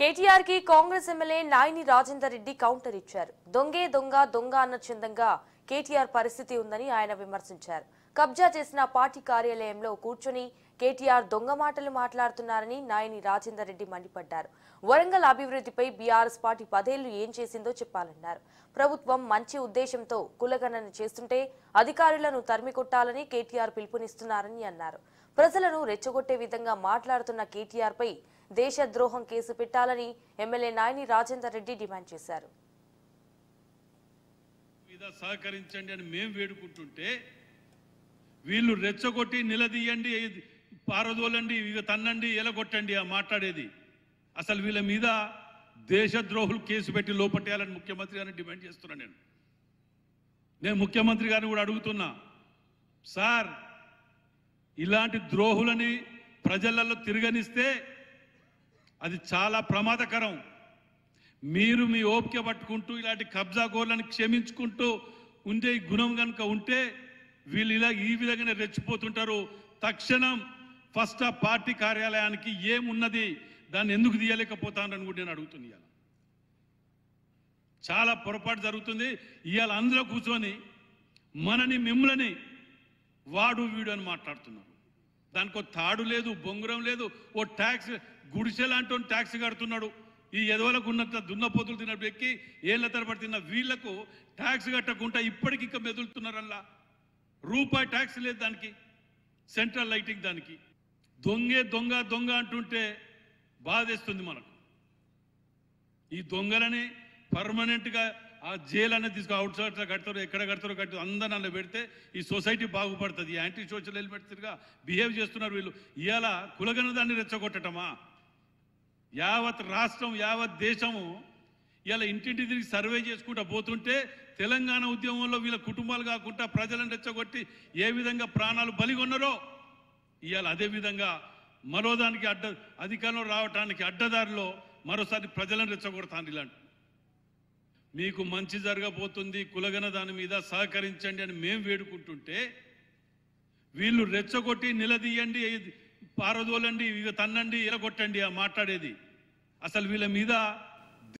కేటీఆర్ కి Congress MLA Naini Rajender Reddy counter ఇచ్చారు దొంగే దొంగ దొంగ అన్న చందంగా కేటీఆర్ పరిస్థితి ఉందని ఆయన విమర్శించారు కబ్జా చేసిన పార్టీ కార్యాలయంలో కూర్చొని కేటీఆర్ దొంగ మాటలు మాట్లాడుతున్నారని నాయని రాజేందర్ రెడ్డి మండిపడ్డారు వరంగల్ అభివృద్ధిపై బీఆర్ఎస్ పార్టీ పదేళ్లు ఏం చేసిందో చెప్పాలన్నారు ప్రభుత్వం మంచి ఉద్దేశంతో కులగణన చేస్తుంటే అధికారులను తరిమికొట్టాలని కేటీఆర్ పిలుపునిస్తున్నారని అన్నారు ప్రజలను రెచ్చగొట్టే విధంగా మాట్లాడుతున్న కేటీఆర్పై దేశద్రోహం కేసు పెట్టాలని ఎమ్మెల్యే నాయని రాజేందర్ రెడ్డి డిమాండ్ చేశారు సహకరించండి అని మేము వేడుకుంటుంటే వీళ్ళు రెచ్చగొట్టి నిలదీయండి పారదోలండి ఇక తన్నండి ఎలగొట్టండి ఆ మాట్లాడేది అసలు వీళ్ళ మీద దేశద్రోహులు కేసు పెట్టి లోపట్టేయాలని ముఖ్యమంత్రి గారిని డిమాండ్ చేస్తున్నా నేను నేను ముఖ్యమంత్రి గారిని కూడా అడుగుతున్నా సార్ ఇలాంటి ద్రోహులని ప్రజలలో తిరగనిస్తే అది చాలా ప్రమాదకరం మీరు మీ ఓపిక పట్టుకుంటూ ఇలాంటి కబ్జా గోర్లను క్షమించుకుంటూ ఉండే గుణం కనుక ఉంటే వీళ్ళు ఇలా ఈ విధంగానే రెచ్చిపోతుంటారు తక్షణం ఫస్ట్ ఆ పార్టీ కార్యాలయానికి ఏమున్నది దాన్ని ఎందుకు తీయలేకపోతానని కూడా నేను అడుగుతుంది ఇవాళ చాలా పొరపాటు జరుగుతుంది ఇవాళ అందులో కూర్చొని మనని మిమ్మల్ని వాడు వీడు అని మాట్లాడుతున్నారు దానికి తాడు లేదు బొంగురం లేదు ఓ ట్యాక్స్ గుడిసె లాంటి ట్యాక్స్ కడుతున్నాడు ఈ ఎదవలకు ఉన్నంత దున్నపోతులు తిన్నప్పుడు ఎక్కి ఏళ్ళ తరబడి తిన్న వీళ్లకు ట్యాక్స్ కట్టకుండా ఇప్పటికి ఇంకా మెదులుతున్నారల్లా రూపాయి ట్యాక్స్ లేదు దానికి సెంట్రల్ లైటింగ్ దానికి దొంగే దొంగ దొంగ అంటుంటే బాధేస్తుంది మనకు ఈ దొంగలని పర్మనెంట్గా ఆ జైలు అనేది తీసుకు అవుట్ సైడ్ కడతారు ఎక్కడ కడతారో కట్టి అందరూ అన్న పెడితే ఈ సొసైటీ బాగుపడుతుంది యాంటీ సోషల్ ఎలిమెంట్స్గా బిహేవ్ చేస్తున్నారు వీళ్ళు ఇవాళ కులగన దాన్ని రెచ్చగొట్టడమా యావత్ రాష్ట్రం యావత్ దేశము ఇలా ఇంటింటి తిరిగి సర్వే చేసుకుంటూ పోతుంటే తెలంగాణ ఉద్యమంలో వీళ్ళ కుటుంబాలు కాకుండా ప్రజలను రెచ్చగొట్టి ఏ విధంగా ప్రాణాలు బలిగొన్నారో ఇవాళ అదేవిధంగా మరోదానికి అడ్డ అధికారంలో రావడానికి అడ్డదారిలో మరోసారి ప్రజలను రెచ్చగొడతాను ఇలాంటి మీకు మంచి జరగబోతుంది కులగన దాని మీద సహకరించండి అని మేము వేడుకుంటుంటే వీళ్ళు రెచ్చగొట్టి నిలదీయండి పారదోలండి ఇక తన్నండి ఇలా కొట్టండి మాట్లాడేది అసలు వీళ్ళ మీద